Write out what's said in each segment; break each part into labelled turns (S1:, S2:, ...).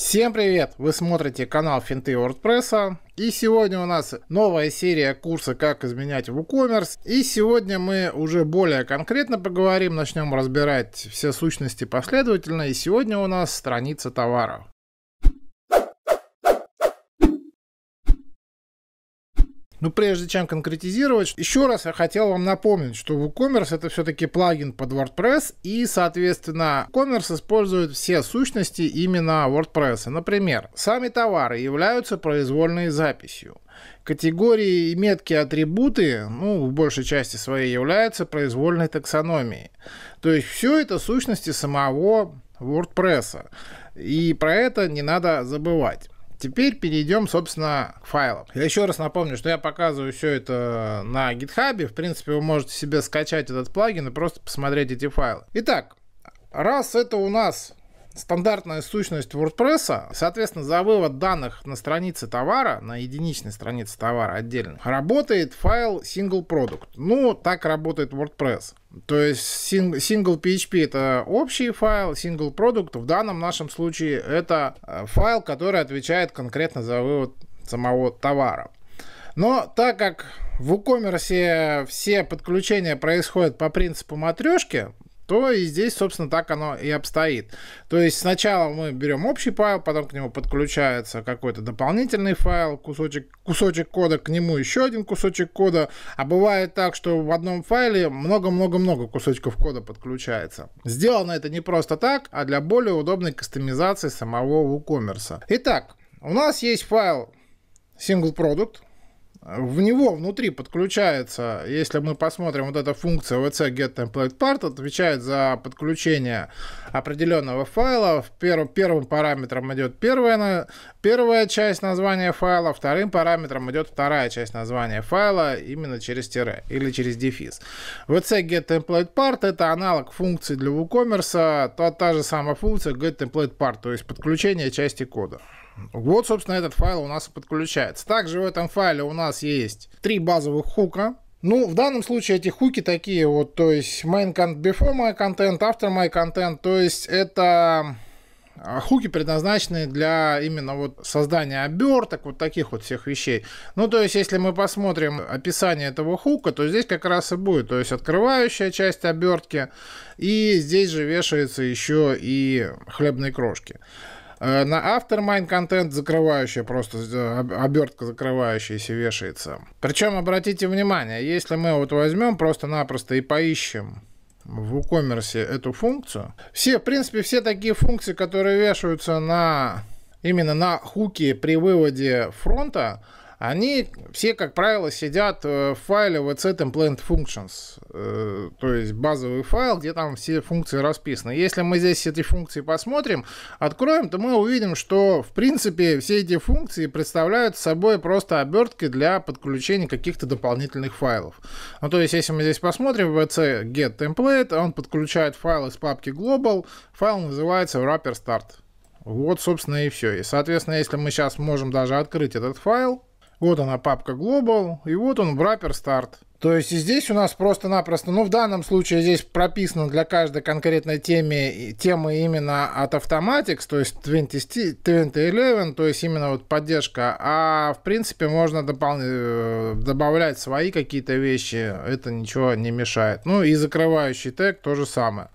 S1: Всем привет! Вы смотрите канал Финты WordPress. И сегодня у нас новая серия курса «Как изменять WooCommerce». И сегодня мы уже более конкретно поговорим, начнем разбирать все сущности последовательно. И сегодня у нас страница товаров. Но ну, прежде чем конкретизировать, еще раз я хотел вам напомнить, что WooCommerce это все-таки плагин под WordPress, и, соответственно, WooCommerce использует все сущности именно WordPress. Например, сами товары являются произвольной записью. Категории и меткие атрибуты, ну, в большей части своей являются произвольной таксономией. То есть все это сущности самого WordPress. И про это не надо забывать. Теперь перейдем, собственно, к файлам. Я еще раз напомню, что я показываю все это на GitHub. В принципе, вы можете себе скачать этот плагин и просто посмотреть эти файлы. Итак, раз это у нас стандартная сущность WordPress, соответственно, за вывод данных на странице товара, на единичной странице товара отдельно, работает файл single product. Ну, так работает WordPress. То есть single PHP это общий файл, single product в данном нашем случае это э, файл, который отвечает конкретно за вывод самого товара. Но так как в WooCommerce все подключения происходят по принципу матрешки, то и здесь, собственно, так оно и обстоит. То есть сначала мы берем общий файл, потом к нему подключается какой-то дополнительный файл, кусочек, кусочек кода, к нему еще один кусочек кода. А бывает так, что в одном файле много-много-много кусочков кода подключается. Сделано это не просто так, а для более удобной кастомизации самого WooCommerce. Итак, у нас есть файл single product, в него внутри подключается, если мы посмотрим вот эта функция VC get template part, отвечает за подключение определенного файла. Первым, первым параметром идет первая, первая часть названия файла, вторым параметром идет вторая часть названия файла именно через тире или через дефис. VC get template part это аналог функции для WooCommerce, а то та же самая функция get template part, то есть подключение части кода. Вот, собственно, этот файл у нас и подключается. Также в этом файле у нас есть три базовых хука. Ну, в данном случае эти хуки такие вот, то есть main content, before my content, after my content, то есть это а, хуки предназначенные для именно вот создания оберток, вот таких вот всех вещей. Ну, то есть, если мы посмотрим описание этого хука, то здесь как раз и будет, то есть, открывающая часть обертки, и здесь же вешается еще и хлебные крошки. Э, на Aftermine контент закрывающая просто э, обертка закрывающаяся вешается. Причем, обратите внимание, если мы вот возьмем просто-напросто и поищем в WooCommerce эту функцию, все, в принципе, все такие функции, которые вешаются на именно на хуки при выводе фронта, они все, как правило, сидят э, в файле вот с этим functions, э, то есть базовый файл, где там все функции расписаны. Если мы здесь эти функции посмотрим, откроем, то мы увидим, что, в принципе, все эти функции представляют собой просто обертки для подключения каких-то дополнительных файлов. Ну, то есть, если мы здесь посмотрим, vc get template, он подключает файл из папки global, файл называется wrapper start. Вот, собственно, и все. И, соответственно, если мы сейчас можем даже открыть этот файл, вот она папка Global, и вот он wrapper Start. То есть здесь у нас просто-напросто, ну в данном случае здесь прописано для каждой конкретной темы, темы именно от Automatics, то есть 20, 2011, то есть именно вот поддержка. А в принципе можно допол- э, добавлять свои какие-то вещи, это ничего не мешает. Ну и закрывающий тег то же самое.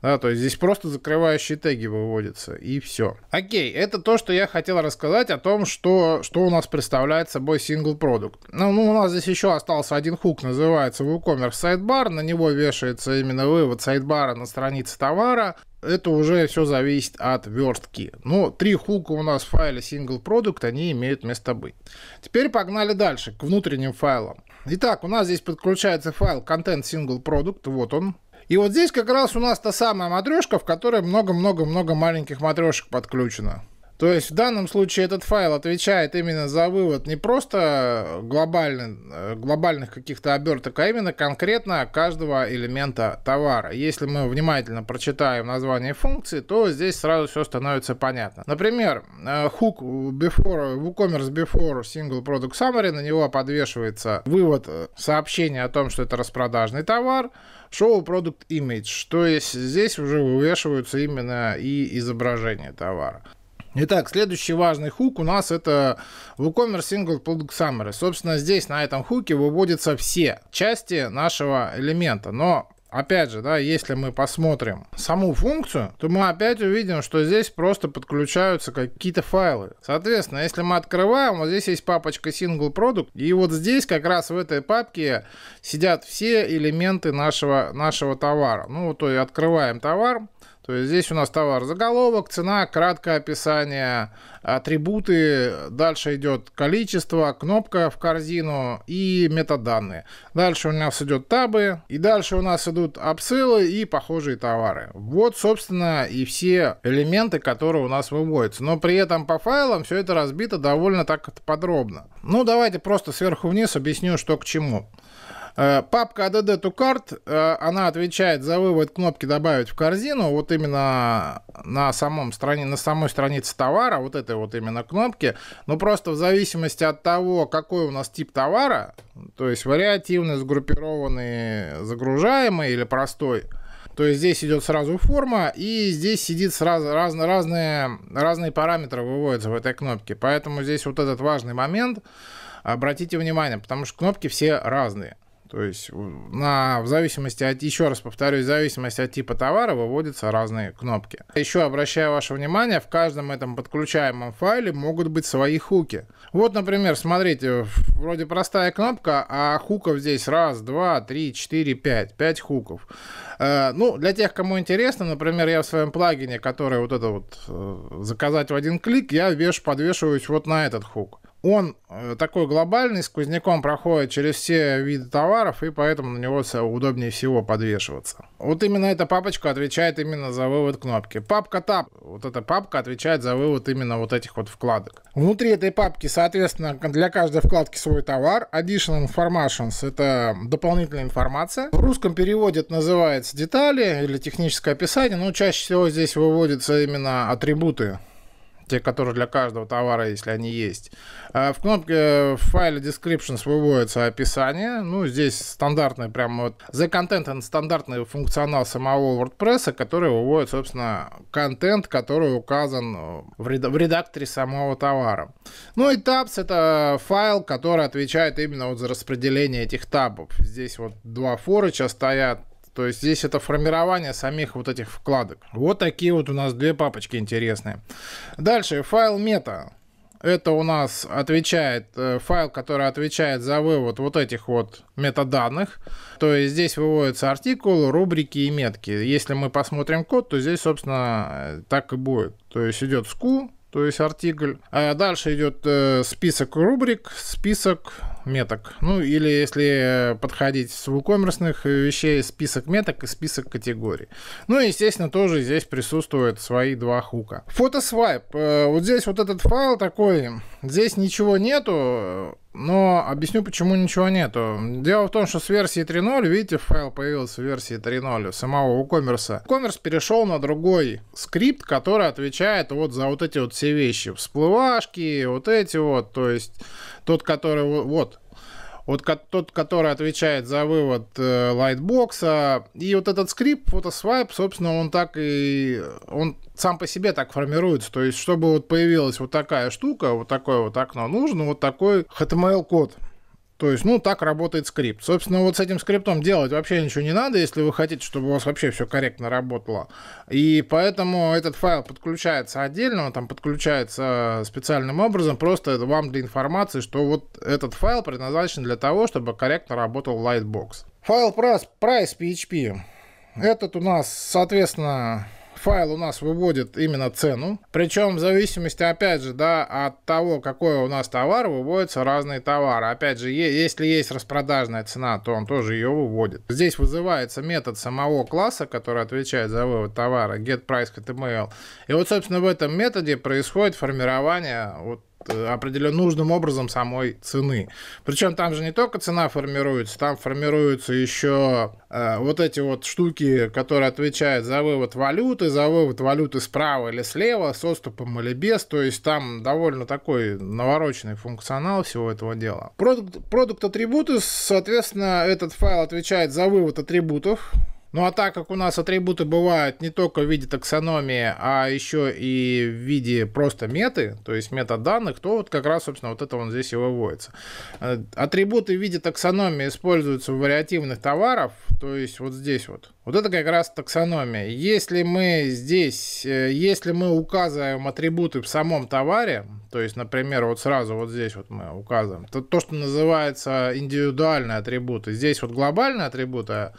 S1: Да, то есть здесь просто закрывающие теги выводятся, и все. Окей, это то, что я хотел рассказать о том, что, что у нас представляет собой сингл-продукт. Ну, ну, у нас здесь еще остался один хук, называется WooCommerce Sidebar, на него вешается именно вывод сайдбара на странице товара, это уже все зависит от верстки. Но три хука у нас в файле single product, они имеют место быть. Теперь погнали дальше, к внутренним файлам. Итак, у нас здесь подключается файл content single product, вот он, и вот здесь как раз у нас та самая матрешка, в которой много-много-много маленьких матрешек подключено. То есть в данном случае этот файл отвечает именно за вывод не просто э, глобальный, э, глобальных каких-то оберток, а именно конкретно каждого элемента товара. Если мы внимательно прочитаем название функции, то здесь сразу все становится понятно. Например, э, hook before, WooCommerce before single product summary, на него подвешивается вывод сообщения о том, что это распродажный товар, show product image, то есть здесь уже вывешиваются именно и изображения товара. Итак, следующий важный хук у нас это WooCommerce Single Product Summary. Собственно, здесь на этом хуке выводятся все части нашего элемента. Но опять же, да, если мы посмотрим саму функцию, то мы опять увидим, что здесь просто подключаются какие-то файлы. Соответственно, если мы открываем, вот здесь есть папочка Single Product, и вот здесь как раз в этой папке сидят все элементы нашего, нашего товара. Ну, то и открываем товар, то есть здесь у нас товар заголовок, цена, краткое описание, атрибуты, дальше идет количество, кнопка в корзину и метаданные. Дальше у нас идет табы, и дальше у нас идут обсылы и похожие товары. Вот, собственно, и все элементы, которые у нас выводятся. Но при этом по файлам все это разбито довольно так подробно. Ну, давайте просто сверху вниз объясню, что к чему. Э, папка ADD to Cart, она отвечает за вывод кнопки «Добавить в корзину». Вот именно на, самом страни... на самой странице товара, вот этой вот именно кнопки. Но просто в зависимости от того, какой у нас тип товара, то есть вариативный, сгруппированный, загружаемый или простой, то есть здесь идет сразу форма, и здесь сидит сразу раз, разные, разные параметры выводятся в этой кнопке. Поэтому здесь вот этот важный момент, обратите внимание, потому что кнопки все разные. То есть на, в зависимости от, еще раз повторюсь, в зависимости от типа товара выводятся разные кнопки. Еще обращаю ваше внимание, в каждом этом подключаемом файле могут быть свои хуки. Вот, например, смотрите, вроде простая кнопка, а хуков здесь раз, два, три, четыре, пять. Пять хуков. Э, ну, для тех, кому интересно, например, я в своем плагине, который вот это вот э, заказать в один клик, я веш, подвешиваюсь вот на этот хук он э, такой глобальный, с кузняком проходит через все виды товаров, и поэтому на него удобнее всего подвешиваться. Вот именно эта папочка отвечает именно за вывод кнопки. Папка TAP, вот эта папка отвечает за вывод именно вот этих вот вкладок. Внутри этой папки, соответственно, для каждой вкладки свой товар. Additional Informations — это дополнительная информация. В русском переводе это называется детали или техническое описание, но ну, чаще всего здесь выводятся именно атрибуты те, которые для каждого товара, если они есть. А, в кнопке э, файла descriptions выводится описание. Ну, здесь стандартный прям вот the content and стандартный функционал самого WordPress, который выводит, собственно, контент, который указан э, в, в редакторе самого товара. Ну и tabs — это файл, который отвечает именно вот за распределение этих табов. Здесь вот два форыча стоят, то есть здесь это формирование самих вот этих вкладок. Вот такие вот у нас две папочки интересные. Дальше, файл мета. Это у нас отвечает э, файл, который отвечает за вывод вот этих вот метаданных. То есть здесь выводятся артикулы, рубрики и метки. Если мы посмотрим код, то здесь, собственно, э, так и будет. То есть идет sku, то есть артикль. А дальше идет э, список рубрик, список меток. Ну или если э, подходить с WooCommerce э, вещей, список меток и список категорий. Ну естественно, тоже здесь присутствуют свои два хука. Фотосвайп. Э, вот здесь вот этот файл такой, здесь ничего нету, но объясню, почему ничего нету. Дело в том, что с версии 3.0, видите, файл появился в версии 3.0 самого WooCommerce. WooCommerce перешел на другой скрипт, который отвечает вот за вот эти вот все вещи. Всплывашки, вот эти вот, то есть тот, который вот, вот тот, который отвечает за вывод э, лайтбокса. И вот этот скрипт, фотосвайп, собственно, он так и... Он сам по себе так формируется. То есть, чтобы вот появилась вот такая штука, вот такое вот окно, нужно вот такой HTML-код. То есть, ну, так работает скрипт. Собственно, вот с этим скриптом делать вообще ничего не надо, если вы хотите, чтобы у вас вообще все корректно работало. И поэтому этот файл подключается отдельно, он там подключается э, специальным образом, просто вам для информации, что вот этот файл предназначен для того, чтобы корректно работал Lightbox. Файл price.php. Этот у нас, соответственно, файл у нас выводит именно цену. Причем в зависимости, опять же, да, от того, какой у нас товар, выводятся разные товары. Опять же, если есть распродажная цена, то он тоже ее выводит. Здесь вызывается метод самого класса, который отвечает за вывод товара, getPriceHTML. И вот, собственно, в этом методе происходит формирование вот Э, определен нужным образом самой цены. Причем там же не только цена формируется, там формируются еще э, вот эти вот штуки, которые отвечают за вывод валюты, за вывод валюты справа или слева, с отступом или без. То есть там довольно такой навороченный функционал всего этого дела. продукт атрибуты, соответственно, этот файл отвечает за вывод атрибутов. Ну а так как у нас атрибуты бывают не только в виде таксономии, а еще и в виде просто меты, то есть метаданных, то вот как раз, собственно, вот это он здесь и выводится. Э, атрибуты в виде таксономии используются в вариативных товарах, то есть вот здесь вот. Вот это как раз таксономия. Если мы здесь, э, если мы указываем атрибуты в самом товаре, то есть, например, вот сразу вот здесь вот мы указываем, то, то что называется индивидуальные атрибуты. Здесь вот глобальные атрибуты, а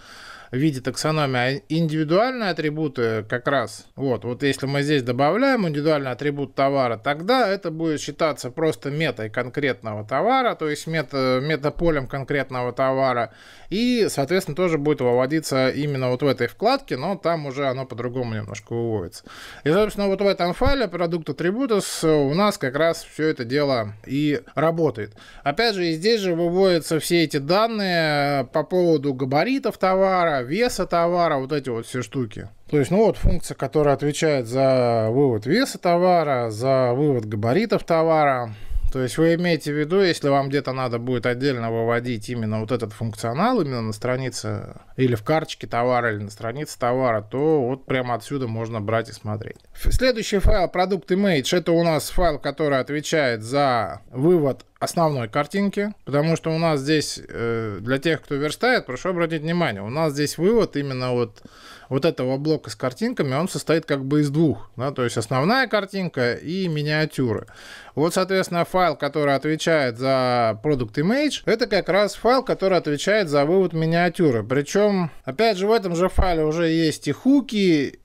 S1: в виде таксономии, а индивидуальные атрибуты как раз, вот, вот если мы здесь добавляем индивидуальный атрибут товара, тогда это будет считаться просто метой конкретного товара, то есть мет метаполем конкретного товара, и, соответственно, тоже будет выводиться именно вот в этой вкладке, но там уже оно по-другому немножко выводится. И, собственно, вот в этом файле продукт атрибутус у нас как раз все это дело и работает. Опять же, и здесь же выводятся все эти данные э, по поводу габаритов товара, веса товара, вот эти вот все штуки. То есть, ну вот функция, которая отвечает за вывод веса товара, за вывод габаритов товара. То есть вы имеете в виду, если вам где-то надо будет отдельно выводить именно вот этот функционал, именно на странице или в карточке товара, или на странице товара, то вот прямо отсюда можно брать и смотреть. Следующий файл продукт image это у нас файл, который отвечает за вывод основной картинки, потому что у нас здесь, э, для тех, кто верстает, прошу обратить внимание, у нас здесь вывод именно вот, вот этого блока с картинками, он состоит как бы из двух, да, то есть основная картинка и миниатюры. Вот, соответственно, файл, который отвечает за Product Image, это как раз файл, который отвечает за вывод миниатюры. Причем, опять же, в этом же файле уже есть и хуки,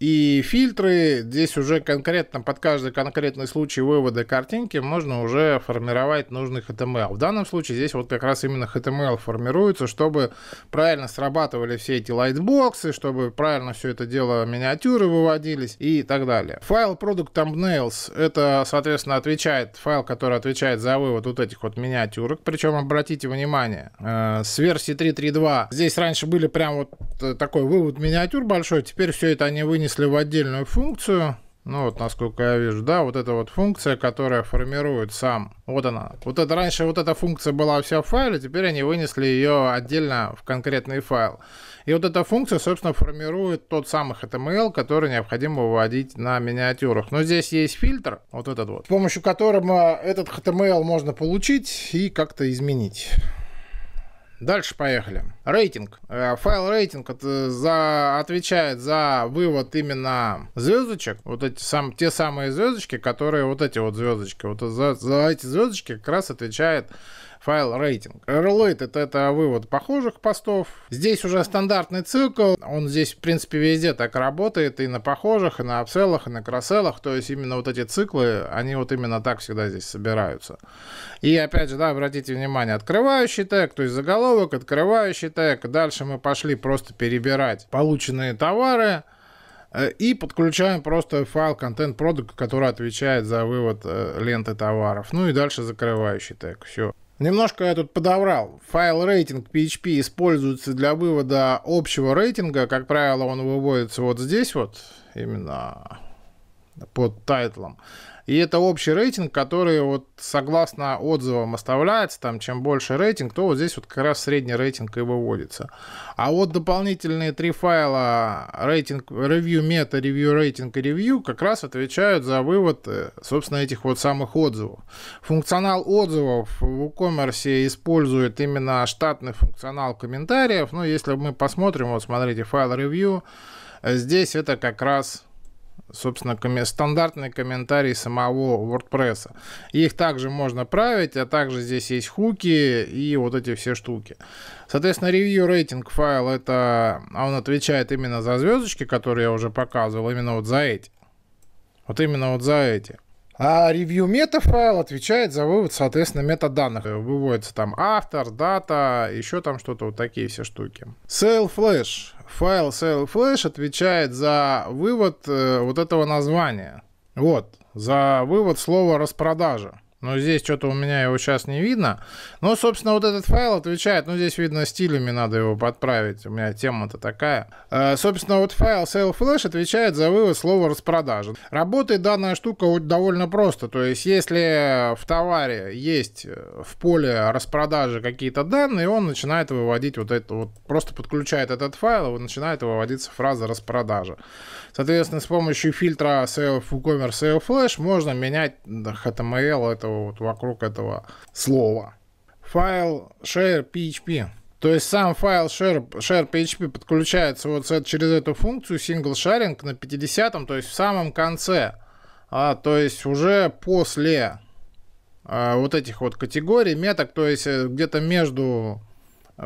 S1: и фильтры здесь уже конкретно под каждый конкретный случай вывода картинки можно уже формировать нужный HTML. В данном случае здесь вот как раз именно HTML формируется, чтобы правильно срабатывали все эти лайтбоксы, чтобы правильно все это дело миниатюры выводились и так далее. Файл Product Thumbnails это, соответственно, отвечает файл, который отвечает за вывод вот этих вот миниатюрок. Причем обратите внимание, э, с версии 3.3.2 здесь раньше были прям вот Э, такой вывод миниатюр большой. Теперь все это они вынесли в отдельную функцию. Ну вот, насколько я вижу, да, вот эта вот функция, которая формирует сам. Вот она. Вот это раньше вот эта функция была вся в файле, теперь они вынесли ее отдельно в конкретный файл. И вот эта функция, собственно, формирует тот самый HTML, эм который необходимо выводить на миниатюрах. Но здесь есть фильтр, вот этот вот, с помощью которого этот HTML эм можно получить и как-то изменить. Дальше поехали. Рейтинг. Э, файл рейтинг э, за, отвечает за вывод именно звездочек. Вот эти сам, те самые звездочки, которые вот эти вот звездочки. Вот за, за эти звездочки как раз отвечает файл рейтинг. Related — это вывод похожих постов. Здесь уже стандартный цикл, он здесь, в принципе, везде так работает, и на похожих, и на апселлах, и на кросселлах, то есть именно вот эти циклы, они вот именно так всегда здесь собираются. И опять же, да, обратите внимание, открывающий тег, то есть заголовок, открывающий тег, дальше мы пошли просто перебирать полученные товары, э, и подключаем просто файл контент продукт, который отвечает за вывод э, ленты товаров. Ну и дальше закрывающий тег. Все. Немножко я тут подобрал. Файл рейтинг PHP используется для вывода общего рейтинга. Как правило, он выводится вот здесь вот, именно под тайтлом. И это общий рейтинг, который вот согласно отзывам оставляется, там чем больше рейтинг, то вот здесь вот как раз средний рейтинг и выводится. А вот дополнительные три файла рейтинг, review meta, review рейтинг и review как раз отвечают за вывод, э, собственно, этих вот самых отзывов. Функционал отзывов в WooCommerce использует именно штатный функционал комментариев, но ну, если мы посмотрим, вот смотрите, файл review, здесь это как раз собственно, ком- стандартные комментарии самого WordPress. Их также можно править, а также здесь есть хуки и вот эти все штуки. Соответственно, review рейтинг файл, это а он отвечает именно за звездочки, которые я уже показывал, именно вот за эти. Вот именно вот за эти. А review ревью файл отвечает за вывод, соответственно, метаданных. Выводится там автор, дата, еще там что-то, вот такие все штуки. Sale Flash файл sale Flash отвечает за вывод э, вот этого названия. Вот, за вывод слова распродажа. Но ну, здесь что-то у меня его сейчас не видно. но собственно, вот этот файл отвечает. Ну, здесь, видно, стилями надо его подправить. У меня тема-то такая. Э, собственно, вот файл sale flash отвечает за вывод слова распродажи. Работает данная штука довольно просто. То есть, если в товаре есть э, в поле распродажи какие-то данные, он начинает выводить вот это вот. Просто подключает этот файл, и начинает выводиться фраза распродажа. Соответственно, с помощью фильтра sale WooCommerce sale flash можно менять HTML этого этого вот вокруг этого слова. Файл share PHP. То есть сам файл share, share PHP подключается вот через эту функцию single sharing на 50, то есть в самом конце. А, то есть уже после а, вот этих вот категорий меток, то есть э, где-то между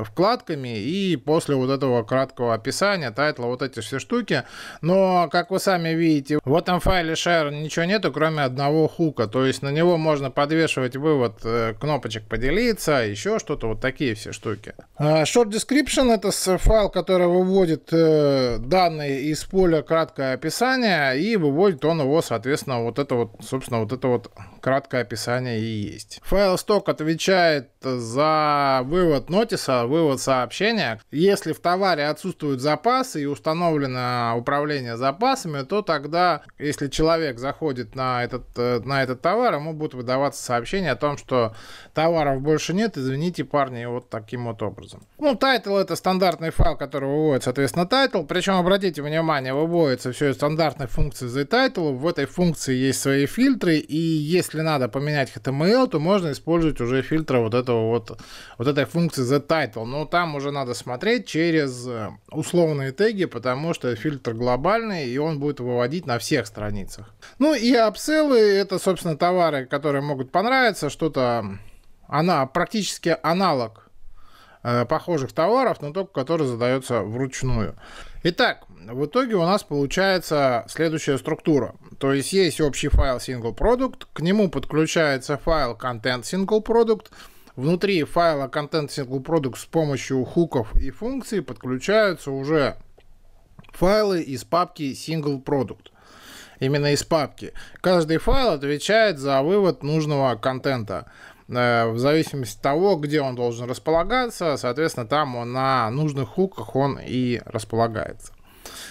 S1: вкладками, и после вот этого краткого описания, тайтла, вот эти все штуки. Но, как вы сами видите, в этом файле share ничего нету, кроме одного хука, то есть на него можно подвешивать вывод э, кнопочек поделиться, еще что-то, вот такие все штуки. А, short description это файл, который выводит э, данные из поля краткое описание, и выводит он его, соответственно, вот это вот, собственно, вот это вот краткое описание и есть. Файл сток отвечает за вывод нотиса вывод сообщения. Если в товаре отсутствуют запасы и установлено управление запасами, то тогда, если человек заходит на этот, э, на этот товар, ему будут выдаваться сообщения о том, что товаров больше нет, извините, парни, вот таким вот образом. Ну, тайтл это стандартный файл, который выводит, соответственно, тайтл. Причем, обратите внимание, выводится все из стандартной функции the title. В этой функции есть свои фильтры, и если надо поменять HTML, то можно использовать уже фильтры вот этого вот, вот этой функции the title Title, но там уже надо смотреть через э, условные теги, потому что фильтр глобальный, и он будет выводить на всех страницах. Ну и апселлы — это, собственно, товары, которые могут понравиться, что-то она практически аналог э, похожих товаров, но только который задается вручную. Итак, в итоге у нас получается следующая структура. То есть есть общий файл single product, к нему подключается файл content single product — Внутри файла Content Single Product с помощью хуков и функций подключаются уже файлы из папки Single Product. Именно из папки. Каждый файл отвечает за вывод нужного контента э, в зависимости от того, где он должен располагаться, соответственно, там он на нужных хуках он и располагается.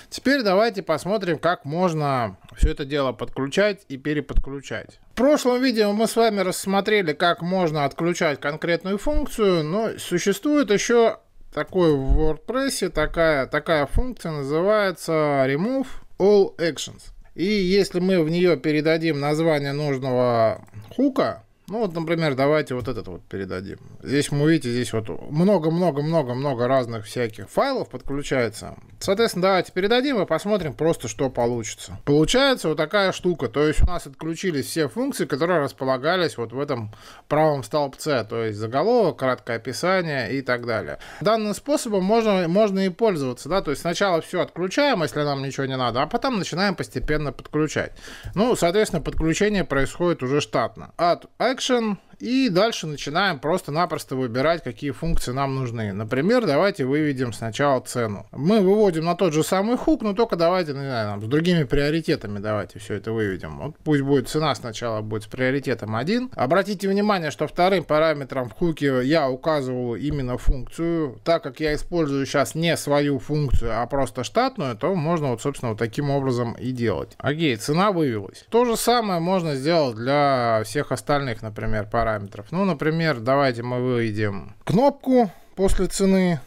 S1: Теперь давайте посмотрим, как можно все это дело подключать и переподключать. В прошлом видео мы с вами рассмотрели, как можно отключать конкретную функцию, но существует еще такой в WordPress, такая, такая функция называется Remove All Actions. И если мы в нее передадим название нужного хука, ну вот, например, давайте вот этот вот передадим. Здесь мы видите, здесь вот много-много-много-много разных всяких файлов подключается. Соответственно, давайте передадим и посмотрим просто, что получится. Получается вот такая штука. То есть у нас отключились все функции, которые располагались вот в этом правом столбце. То есть заголовок, краткое описание и так далее. Данным способом можно, можно и пользоваться. да, То есть сначала все отключаем, если нам ничего не надо, а потом начинаем постепенно подключать. Ну, соответственно, подключение происходит уже штатно. От action a c t i И дальше начинаем просто-напросто выбирать, какие функции нам нужны. Например, давайте выведем сначала цену. Мы выводим на тот же самый хук, но только давайте, ну, не знаю, там, с другими приоритетами давайте все это выведем. Вот пусть будет цена сначала будет с приоритетом 1. Обратите внимание, что вторым параметром в хуке я указывал именно функцию. Так как я использую сейчас не свою функцию, а просто штатную, то можно вот, собственно, вот таким образом и делать. Окей, цена вывелась. То же самое можно сделать для всех остальных, например, параметров параметров. Ну, например, давайте мы выведем кнопку после цены.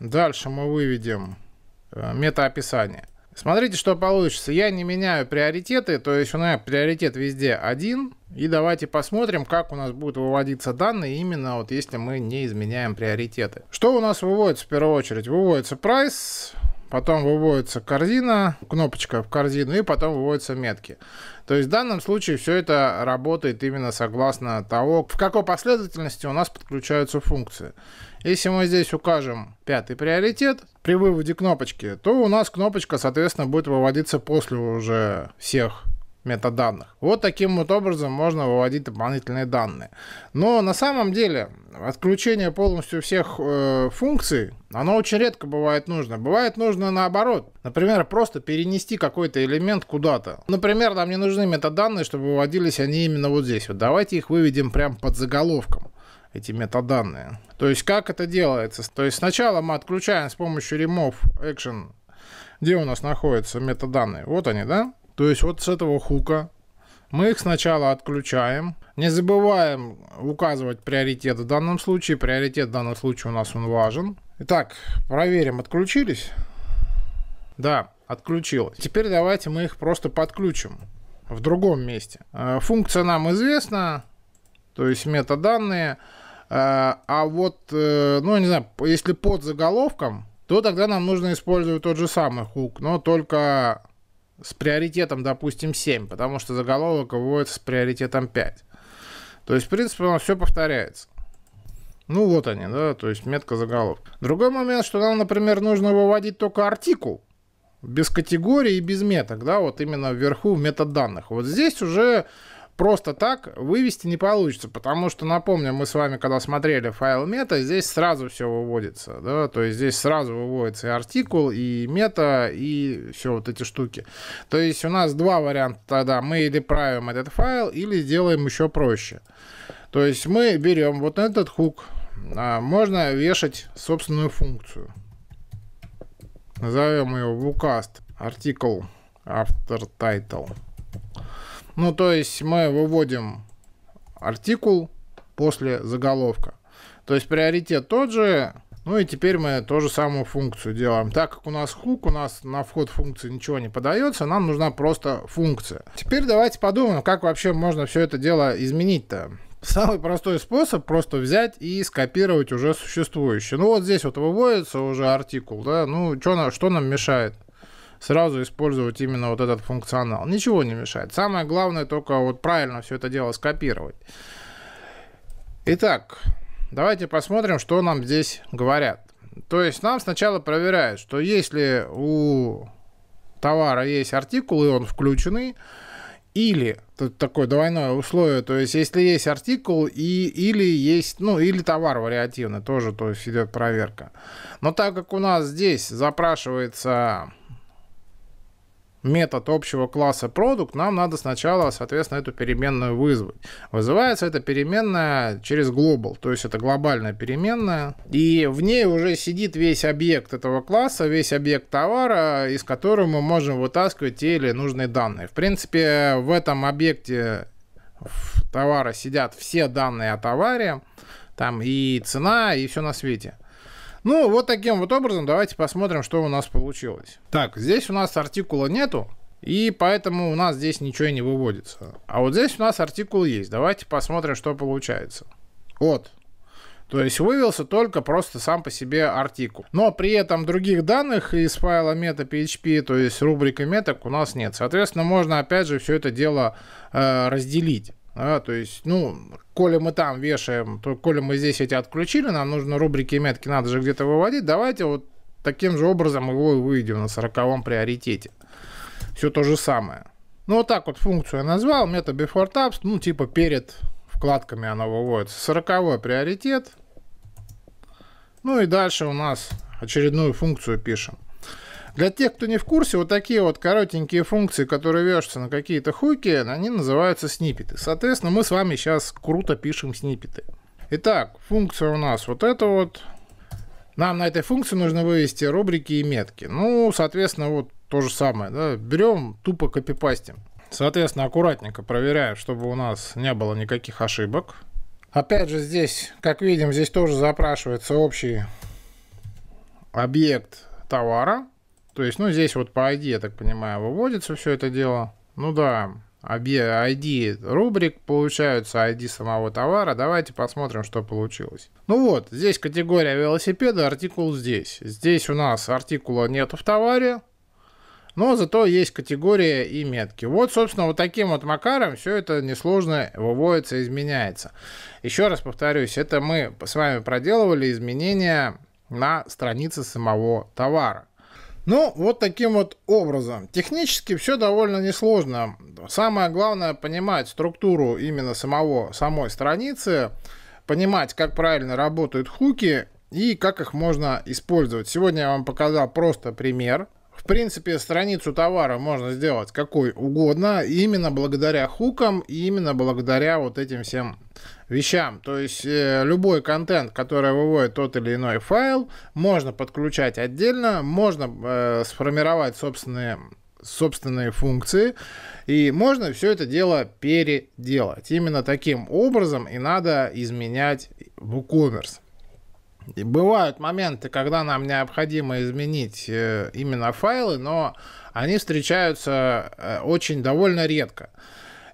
S1: Дальше мы выведем э, метаописание. Смотрите, что получится. Я не меняю приоритеты, то есть у меня приоритет везде один. И давайте посмотрим, как у нас будут выводиться данные, именно вот если мы не изменяем приоритеты. Что у нас выводится в первую очередь? Выводится price потом выводится корзина, кнопочка в корзину, и потом выводятся метки. То есть в данном случае все это работает именно согласно того, в какой последовательности у нас подключаются функции. Если мы здесь укажем пятый приоритет при выводе кнопочки, то у нас кнопочка, соответственно, будет выводиться после уже всех метаданных. Вот таким вот образом можно выводить дополнительные данные. Но на самом деле отключение полностью всех э, функций, оно очень редко бывает нужно. Бывает нужно наоборот. Например, просто перенести какой-то элемент куда-то. Например, нам не нужны метаданные, чтобы выводились они именно вот здесь. Вот давайте их выведем прямо под заголовком эти метаданные. То есть как это делается? То есть сначала мы отключаем с помощью remove action, где у нас находятся метаданные. Вот они, да? То есть вот с этого хука мы их сначала отключаем. Не забываем указывать приоритет в данном случае. Приоритет в данном случае у нас он важен. Итак, проверим, отключились. Да, отключилось. Теперь давайте мы их просто подключим в другом месте. Э, функция нам известна, то есть метаданные. Э, а вот, э, ну, не знаю, если под заголовком, то тогда нам нужно использовать тот же самый хук, но только с приоритетом, допустим, 7, потому что заголовок выводится с приоритетом 5. То есть, в принципе, у нас все повторяется. Ну, вот они, да, то есть метка заголовка. Другой момент, что нам, например, нужно выводить только артикул. Без категории и без меток, да, вот именно вверху в метаданных. Вот здесь уже просто так вывести не получится, потому что, напомню, мы с вами, когда смотрели файл мета, здесь сразу все выводится, да, то есть здесь сразу выводится и артикул, и мета, и все вот эти штуки. То есть у нас два варианта тогда, мы или правим этот файл, или сделаем еще проще. То есть мы берем вот этот хук, а, можно вешать собственную функцию. Назовем ее вукаст артикул, автор title. Ну, то есть мы выводим артикул после заголовка. То есть приоритет тот же, ну и теперь мы ту же самую функцию делаем. Так как у нас хук, у нас на вход функции ничего не подается, нам нужна просто функция. Теперь давайте подумаем, как вообще можно все это дело изменить-то. Самый простой способ просто взять и скопировать уже существующее. Ну вот здесь вот выводится уже артикул, да, ну чё, что нам мешает? сразу использовать именно вот этот функционал. Ничего не мешает. Самое главное только вот правильно все это дело скопировать. Итак, давайте посмотрим, что нам здесь говорят. То есть нам сначала проверяют, что если у товара есть артикул, и он включенный, или тут такое двойное условие, то есть если есть артикул и или есть, ну или товар вариативный, тоже то есть идет проверка. Но так как у нас здесь запрашивается метод общего класса продукт, нам надо сначала, соответственно, эту переменную вызвать. Вызывается эта переменная через global, то есть это глобальная переменная, и в ней уже сидит весь объект этого класса, весь объект товара, из которого мы можем вытаскивать те или нужные данные. В принципе, в этом объекте товара сидят все данные о товаре, там и цена, и все на свете. Ну, вот таким вот образом давайте посмотрим, что у нас получилось. Так, здесь у нас артикула нету, и поэтому у нас здесь ничего не выводится. А вот здесь у нас артикул есть. Давайте посмотрим, что получается. Вот. То есть вывелся только просто сам по себе артикул. Но при этом других данных из файла meta.php, то есть рубрика меток у нас нет. Соответственно, можно опять же все это дело э, разделить. Да, то есть, ну, коли мы там вешаем, то коли мы здесь эти отключили, нам нужно рубрики и метки, надо же где-то выводить. Давайте вот таким же образом его выведем на сороковом приоритете. Все то же самое. Ну, вот так вот функцию я назвал, мета before tabs, ну, типа перед вкладками она выводится. Сороковой приоритет. Ну и дальше у нас очередную функцию пишем. Для тех, кто не в курсе, вот такие вот коротенькие функции, которые вяжутся на какие-то хуки, они называются снипеты. Соответственно, мы с вами сейчас круто пишем снипеты. Итак, функция у нас вот эта вот. Нам на этой функции нужно вывести рубрики и метки. Ну, соответственно, вот то же самое. Да? Берем, тупо копипастим. Соответственно, аккуратненько проверяем, чтобы у нас не было никаких ошибок. Опять же здесь, как видим, здесь тоже запрашивается общий объект товара. То есть, ну, здесь вот по ID, я так понимаю, выводится все это дело. Ну да, обе ID рубрик получаются, ID самого товара. Давайте посмотрим, что получилось. Ну вот, здесь категория велосипеда, артикул здесь. Здесь у нас артикула нет в товаре, но зато есть категория и метки. Вот, собственно, вот таким вот макаром все это несложно выводится, изменяется. Еще раз повторюсь, это мы с вами проделывали изменения на странице самого товара. Ну, вот таким вот образом. Технически все довольно несложно. Самое главное понимать структуру именно самого, самой страницы, понимать, как правильно работают хуки и как их можно использовать. Сегодня я вам показал просто пример. В принципе, страницу товара можно сделать какой угодно, именно благодаря хукам и именно благодаря вот этим всем вещам. То есть э, любой контент, который выводит тот или иной файл, можно подключать отдельно, можно э, сформировать собственные собственные функции, и можно все это дело переделать. Именно таким образом и надо изменять WooCommerce. И бывают моменты, когда нам необходимо изменить э, именно файлы, но они встречаются э, очень довольно редко.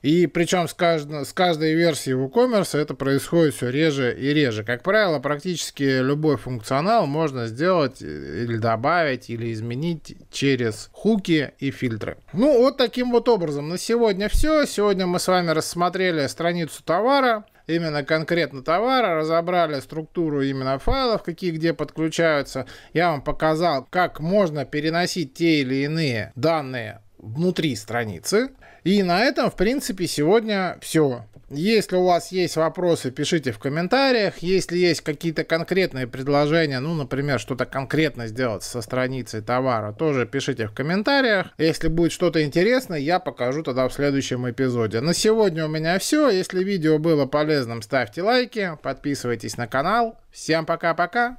S1: И причем с, кажд... с каждой версии WooCommerce это происходит все реже и реже. Как правило, практически любой функционал можно сделать э, или добавить, или изменить через хуки и фильтры. Ну, вот таким вот образом. На сегодня все. Сегодня мы с вами рассмотрели страницу товара именно конкретно товара, разобрали структуру именно файлов, какие где подключаются. Я вам показал, как можно переносить те или иные данные внутри страницы. И на этом, в принципе, сегодня все. Если у вас есть вопросы, пишите в комментариях. Если есть какие-то конкретные предложения, ну, например, что-то конкретно сделать со страницей товара, тоже пишите в комментариях. Если будет что-то интересное, я покажу тогда в следующем эпизоде. На сегодня у меня все. Если видео было полезным, ставьте лайки, подписывайтесь на канал. Всем пока-пока!